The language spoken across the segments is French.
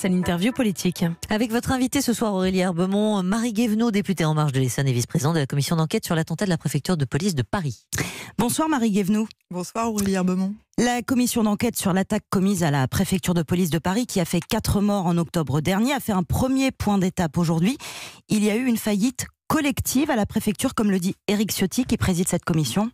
C'est l'interview politique. Avec votre invité ce soir, Aurélie Herbemont, Marie Guévenot, députée En marge de l'Essonne et vice-présidente de la commission d'enquête sur l'attentat de la préfecture de police de Paris. Bonsoir Marie Guévenot. Bonsoir Aurélie Herbemont. La commission d'enquête sur l'attaque commise à la préfecture de police de Paris, qui a fait quatre morts en octobre dernier, a fait un premier point d'étape aujourd'hui. Il y a eu une faillite collective à la préfecture, comme le dit Éric Ciotti, qui préside cette commission.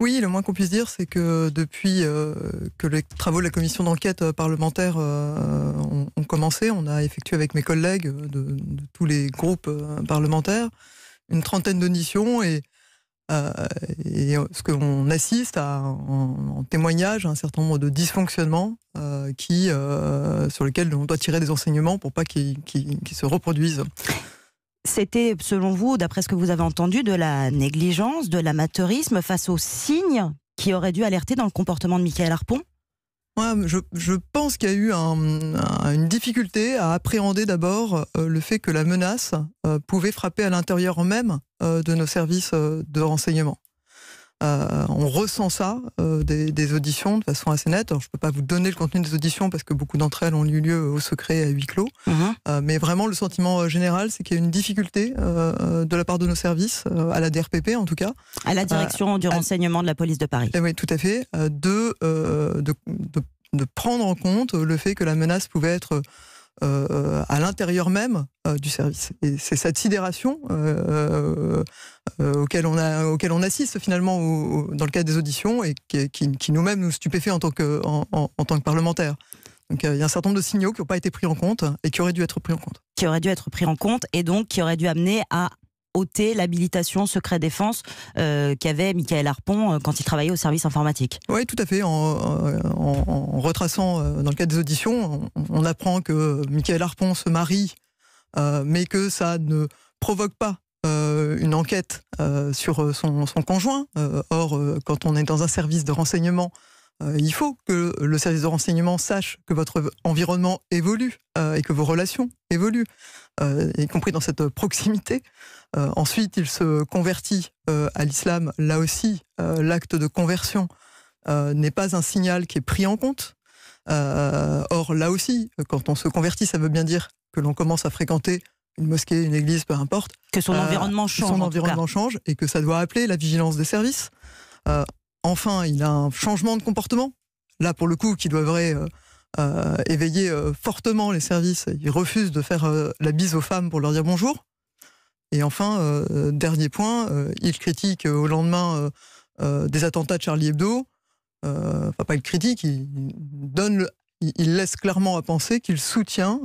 Oui, le moins qu'on puisse dire, c'est que depuis euh, que les travaux de la commission d'enquête euh, parlementaire euh, ont, commencé, on a effectué avec mes collègues de, tous les groupes parlementaires une trentaine d'auditions et, ce qu'on assiste à en, témoignage à un certain nombre de dysfonctionnements qui, sur lesquels on doit tirer des enseignements pour pas qu'ils se reproduisent c'était, selon vous, d'après ce que vous avez entendu, de la négligence, de l'amateurisme face aux signes qui auraient dû alerter dans le comportement de Michael Harpon je, pense qu'il y a eu une difficulté à appréhender d'abord euh, le fait que la menace euh, pouvait frapper à l'intérieur même euh, de nos services de renseignement. Euh, on ressent ça euh, des, auditions de façon assez nette. je ne peux pas vous donner le contenu des auditions parce que beaucoup d'entre elles ont eu lieu au secret à huis clos. Mhm. Euh, mais vraiment, le sentiment général, c'est qu'il y a une difficulté de la part de nos services, à la DRPP en tout cas. À la direction du renseignement de la police de Paris. Eh oui, tout à fait. de, prendre en compte le fait que la menace pouvait être euh, à l'intérieur même euh, du service. Et c'est cette sidération euh, auquel, on a, auquel on assiste finalement dans le cadre des auditions et qui, nous-mêmes nous stupéfait en tant que, tant que parlementaires. Donc il y a un certain nombre de signaux qui n'ont pas été pris en compte et qui auraient dû être pris en compte. Qui auraient dû être pris en compte et donc qui auraient dû amener à ôter l'habilitation secret défense euh, qu'avait Michael Harpon euh, quand il travaillait au service informatique. Oui, tout à fait. En, euh, retraçant dans le cadre des auditions, on, apprend que Michael Harpon se marie, mais que ça ne provoque pas une enquête sur son conjoint. or, quand on est dans un service de renseignement, euh, il faut que le service de renseignement sache que votre environnement évolue euh, et que vos relations évoluent, euh, y compris dans cette proximité. ensuite, il se convertit à l'islam. Là aussi, l'acte de conversion n'est pas un signal qui est pris en compte. or, là aussi, quand on se convertit, ça veut bien dire que l'on commence à fréquenter une mosquée, une église, peu importe. Que son environnement change. Son environnement change et que ça doit appeler la vigilance des services enfin, il a un changement de comportement, là pour le coup, qui devrait euh, euh, éveiller euh, fortement les services. Il refuse de faire la bise aux femmes pour leur dire bonjour. Et enfin, dernier point, il critique au lendemain des attentats de Charlie Hebdo. enfin, pas il critique, il donne il laisse clairement à penser qu'il soutient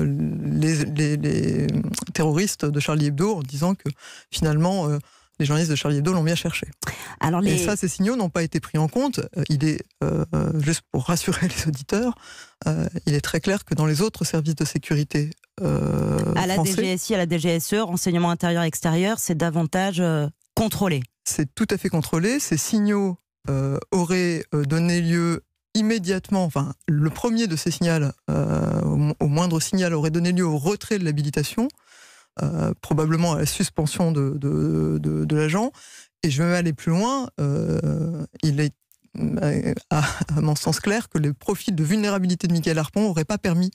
les, terroristes de Charlie Hebdo en disant que finalement, les journalistes de Charlie Hebdo l'ont bien cherché. Alors Et ça, ces signaux n'ont pas été pris en compte. Euh, il est, euh, juste pour rassurer les auditeurs, euh, il est très clair que dans les autres services de sécurité euh, à la DGSI, à la DGSE, renseignement intérieur extérieur, c'est davantage contrôlé. C'est tout à fait contrôlé. Ces signaux auraient donné lieu immédiatement, enfin le premier de ces signaux, au, moindre signal, aurait donné lieu au retrait de l'habilitation. Euh, probablement à la suspension de, de, de, l'agent. Et je vais aller plus loin. Euh, il est euh, à, mon sens clair que les profits de vulnérabilité de Michael Harpon n'auraient pas permis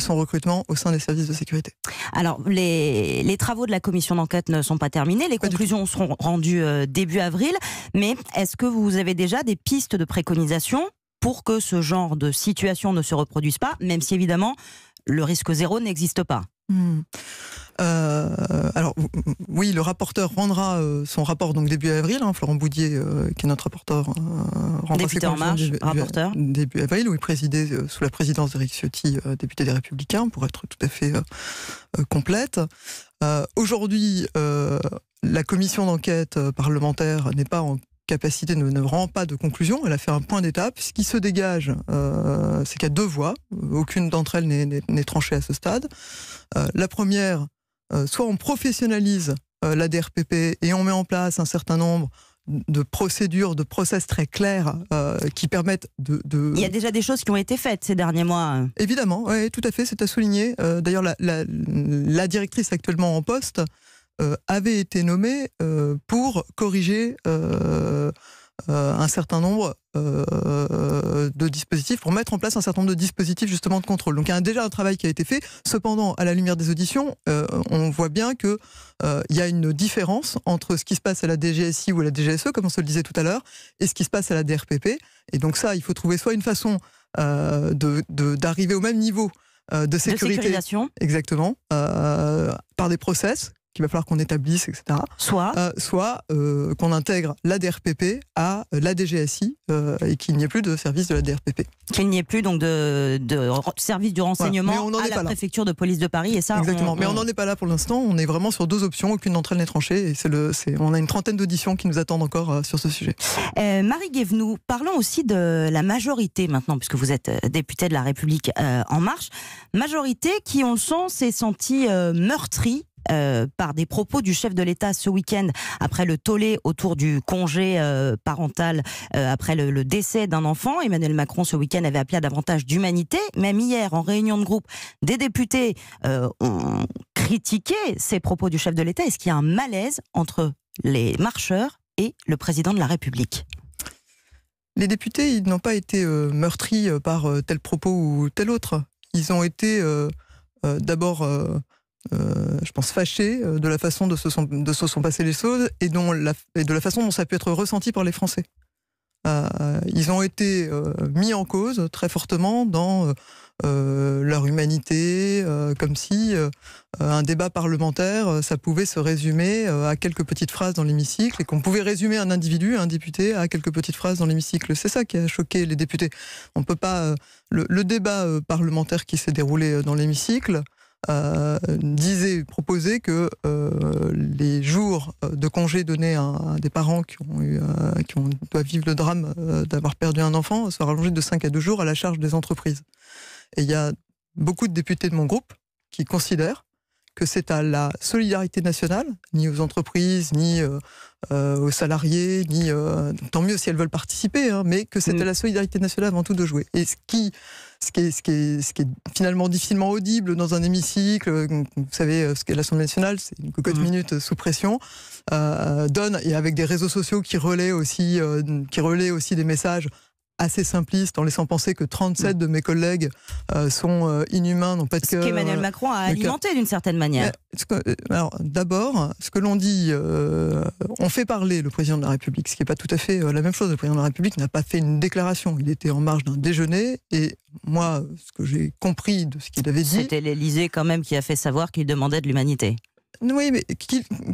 son recrutement au sein des services de sécurité. Alors, les, les travaux de la commission d'enquête ne sont pas terminés. Les conclusions seront rendues début avril. Mais est-ce que vous avez déjà des pistes de préconisation pour que ce genre de situation ne se reproduise pas, même si évidemment le risque zéro n'existe pas Hmm. Euh, alors oui, le rapporteur rendra euh, son rapport donc début avril. Hein, Florent Boudier, euh, qui est notre rapporteur, rendra député hein, début avril, où il présidait sous la présidence d'Éric Ciotti, député des Républicains, pour être tout à fait complète. Aujourd'hui, la commission d'enquête parlementaire n'est pas en capacité ne, ne, rend pas de conclusion, elle a fait un point d'étape. Ce qui se dégage, euh, c'est qu'il y a deux voies, aucune d'entre elles n'est tranchée à ce stade. Euh, la première, euh, soit on professionnalise la DRPP et on met en place un certain nombre de procédures, de process très clairs qui permettent de, Il y a déjà des choses qui ont été faites ces derniers mois. Évidemment, oui, tout à fait, c'est à souligner. D'ailleurs, la, directrice actuellement en poste euh, avait été nommé euh, pour corriger euh, un certain nombre de dispositifs, pour mettre en place un certain nombre de dispositifs justement de contrôle. Donc il y a déjà un travail qui a été fait. Cependant, à la lumière des auditions, on voit bien que il y a une différence entre ce qui se passe à la DGSI ou à la DGSE, comme on se le disait tout à l'heure, et ce qui se passe à la DRPP. Et donc ça, il faut trouver soit une façon d'arriver au même niveau de sécurité, exactement, par des process il va falloir qu'on établisse, etc. Soit, euh, soit euh, qu'on intègre la DRPP à euh, la DGSI et qu'il n'y ait plus de service de la DRPP. Qu'il n'y ait plus donc de, service du renseignement à la préfecture de police de Paris et ça. Exactement. Mais on n'en est pas là pour l'instant. On est vraiment sur deux options. Aucune d'entre elles n'est tranchée. Et c'est le, c'est, on a une trentaine d'auditions qui nous attendent encore sur ce sujet. Marie Guévenou, parlons aussi de la majorité maintenant, puisque vous êtes députée de la République En Marche. Majorité qui, on le sent, s'est sentie meurtrie euh, par des propos du chef de l'État ce week-end après le tollé autour du congé euh, parental euh, après le, le décès d'un enfant. Emmanuel Macron ce week-end avait appelé à davantage d'humanité. Même hier, en réunion de groupe, des députés ont critiqué ces propos du chef de l'État. Est-ce qu'il y a un malaise entre les marcheurs et le président de la République les députés, ils n'ont pas été meurtris par tel propos ou tel autre. Ils ont été d'abord euh, je pense, fâchés euh, de la façon dont se sont, de se sont passées les choses et, dont et de la façon dont ça peut être ressenti par les Français. Euh, ils ont été mis en cause très fortement dans leur humanité, comme si un débat parlementaire, ça pouvait se résumer à quelques petites phrases dans l'hémicycle, et qu'on pouvait résumer un individu, un député, à quelques petites phrases dans l'hémicycle. C'est ça qui a choqué les députés. On peut pas le débat parlementaire qui s'est déroulé dans l'hémicycle euh, disait, proposait que euh, les jours euh, de congé donnés à, des parents qui ont eu, qui ont, doivent vivre le drame d'avoir perdu un enfant soient rallongés de 5 à 2 jours à la charge des entreprises. Et il y a beaucoup de députés de mon groupe qui considèrent que c'est à la solidarité nationale, ni aux entreprises, ni euh, euh, aux salariés, ni euh, tant mieux si elles veulent participer, hein, mais que c'est mm. à la solidarité nationale avant tout de jouer. Et ce qui, ce qui, est, ce qui, est, ce qui est finalement difficilement audible dans un hémicycle, vous savez, ce qu'est l'Assemblée nationale, c'est une cocotte mm. minute sous pression, donne et avec des réseaux sociaux qui relaient aussi, qui relaient aussi des messages assez simpliste en laissant penser que 37 mm. de mes collègues euh, sont euh, inhumains, n'ont pas de cœur. Ce qu'Emmanuel euh, Macron a alimenté d'une certaine manière. alors d'abord, ce que l'on dit, on fait parler le président de la République, ce qui n'est pas tout à fait la même chose. Le président de la République n'a pas fait une déclaration. Il était en marge d'un déjeuner et moi, ce que j'ai compris de ce qu'il avait dit. C'était l'Élysée quand même qui a fait savoir qu'il demandait de l'humanité. Oui, mais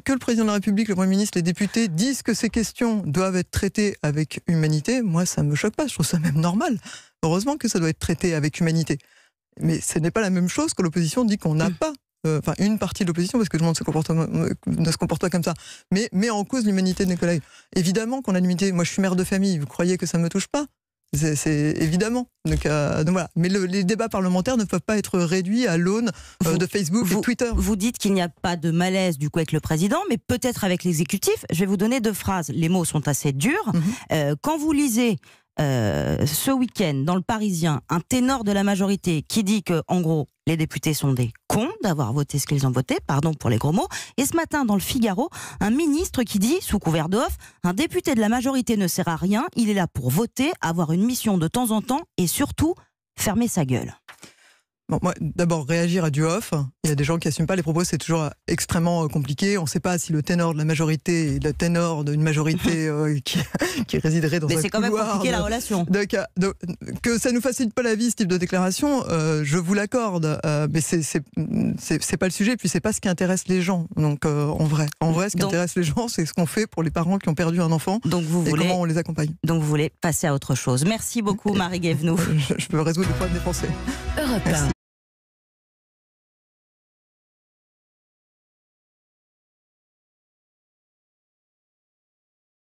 que le président de la République, le Premier ministre, les députés disent que ces questions doivent être traitées avec humanité, moi, ça ne me choque pas. Je trouve ça même normal. Heureusement que ça doit être traité avec humanité. Mais ce n'est pas la même chose que l'opposition dit qu'on n'a mm. pas euh, enfin une partie de l'opposition, parce que tout le monde ne se comporte pas comme ça, mais met en cause l'humanité de mes collègues. Évidemment qu'on a l'humanité. Moi, je suis mère de famille. Vous croyez que ça ne me touche pas c'est évidemment. Donc, euh, Mais les débats parlementaires ne peuvent pas être réduits à l'aune euh, de Facebook ou Twitter. Vous dites qu'il n'y a pas de malaise du coup avec le président, mais peut-être avec l'exécutif. Je vais vous donner deux phrases. Les mots sont assez durs. Mhm. Euh, quand vous lisez ce week-end dans le Parisien un ténor de la majorité qui dit que en gros les députés sont des d'avoir voté ce qu'ils ont voté, pardon pour les gros mots. Et ce matin, dans le Figaro, un ministre qui dit, sous couvert d'off un député de la majorité ne sert à rien, il est là pour voter, avoir une mission de temps en temps et surtout fermer sa gueule moi, d'abord, réagir à du off. Il y a des gens qui n'assument pas les propos, c'est toujours euh, extrêmement euh, compliqué. On ne sait pas si le ténor de la majorité est le ténor d'une majorité euh, qui, résiderait dans Mais c'est quand même compliqué la relation. que ça ne nous facilite pas la vie, ce type de déclaration, je vous l'accorde. mais c'est n'est pas le sujet, puis c'est pas ce qui intéresse les gens. Donc, en vrai, en vrai, ce qui intéresse les gens, c'est ce qu'on fait pour les parents qui ont perdu un enfant donc vous et comment on les accompagne. Donc, vous voulez passer à autre chose. Merci beaucoup, Marie Gevno. Je, peux résoudre le problème des pensées Europe